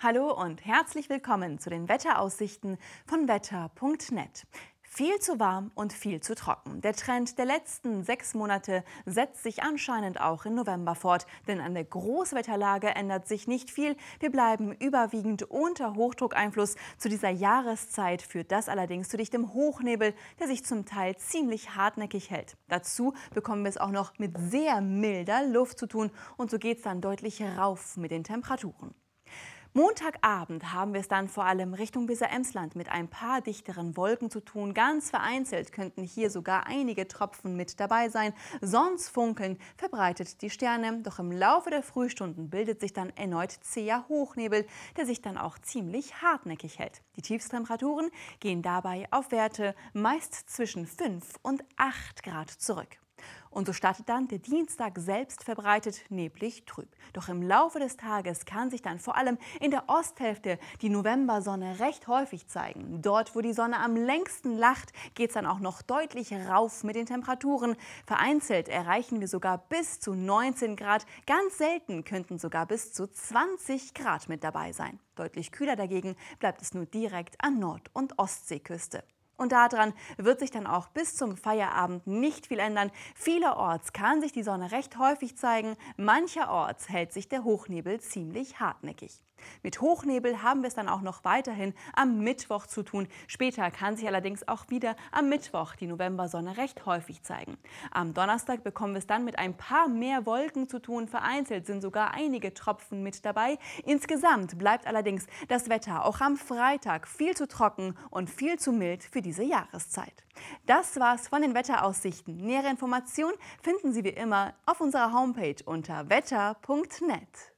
Hallo und herzlich willkommen zu den Wetteraussichten von wetter.net. Viel zu warm und viel zu trocken. Der Trend der letzten sechs Monate setzt sich anscheinend auch im November fort, denn an der Großwetterlage ändert sich nicht viel. Wir bleiben überwiegend unter Hochdruckeinfluss zu dieser Jahreszeit, führt das allerdings zu dichtem Hochnebel, der sich zum Teil ziemlich hartnäckig hält. Dazu bekommen wir es auch noch mit sehr milder Luft zu tun und so geht es dann deutlich rauf mit den Temperaturen. Montagabend haben wir es dann vor allem Richtung Weser-Emsland mit ein paar dichteren Wolken zu tun. Ganz vereinzelt könnten hier sogar einige Tropfen mit dabei sein. Sonst funkeln verbreitet die Sterne. Doch im Laufe der Frühstunden bildet sich dann erneut zäher Hochnebel, der sich dann auch ziemlich hartnäckig hält. Die Tiefstemperaturen gehen dabei auf Werte meist zwischen 5 und 8 Grad zurück. Und so startet dann der Dienstag selbst verbreitet neblig trüb. Doch im Laufe des Tages kann sich dann vor allem in der Osthälfte die Novembersonne recht häufig zeigen. Dort, wo die Sonne am längsten lacht, geht es dann auch noch deutlich rauf mit den Temperaturen. Vereinzelt erreichen wir sogar bis zu 19 Grad. Ganz selten könnten sogar bis zu 20 Grad mit dabei sein. Deutlich kühler dagegen bleibt es nur direkt an Nord- und Ostseeküste. Und daran wird sich dann auch bis zum Feierabend nicht viel ändern. Vielerorts kann sich die Sonne recht häufig zeigen, mancherorts hält sich der Hochnebel ziemlich hartnäckig. Mit Hochnebel haben wir es dann auch noch weiterhin am Mittwoch zu tun. Später kann sich allerdings auch wieder am Mittwoch die Novembersonne recht häufig zeigen. Am Donnerstag bekommen wir es dann mit ein paar mehr Wolken zu tun. Vereinzelt sind sogar einige Tropfen mit dabei. Insgesamt bleibt allerdings das Wetter auch am Freitag viel zu trocken und viel zu mild für die diese Jahreszeit. Das war's von den Wetteraussichten. Nähere Informationen finden Sie wie immer auf unserer Homepage unter wetter.net.